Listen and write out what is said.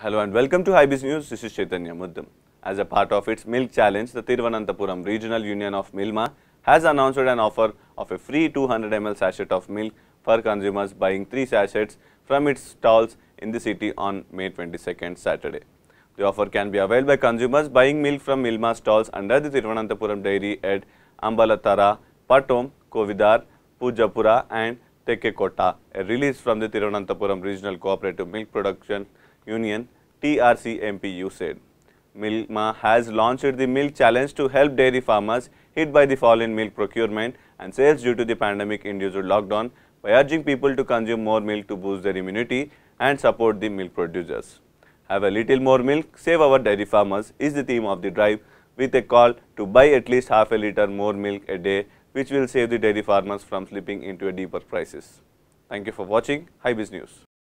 Hello and welcome to Hybis News. This is Chaitanya Muddam. As a part of its milk challenge, the Tiruvananthapuram Regional Union of Milma has announced an offer of a free 200 ml sachet of milk for consumers buying 3 sachets from its stalls in the city on May 22nd Saturday. The offer can be availed by consumers buying milk from Milma stalls under the Tiruvananthapuram dairy at Ambalatara, Patom, Kovidar, Pujapura and Tekekota, a release from the Tiruvananthapuram Regional Cooperative Milk Production Union TRC MPU said. Milma has launched the milk challenge to help dairy farmers hit by the fall in milk procurement and sales due to the pandemic induced lockdown by urging people to consume more milk to boost their immunity and support the milk producers. Have a little more milk, save our dairy farmers is the theme of the drive with a call to buy at least half a litre more milk a day which will save the dairy farmers from slipping into a deeper crisis. Thank you for watching Hybis News.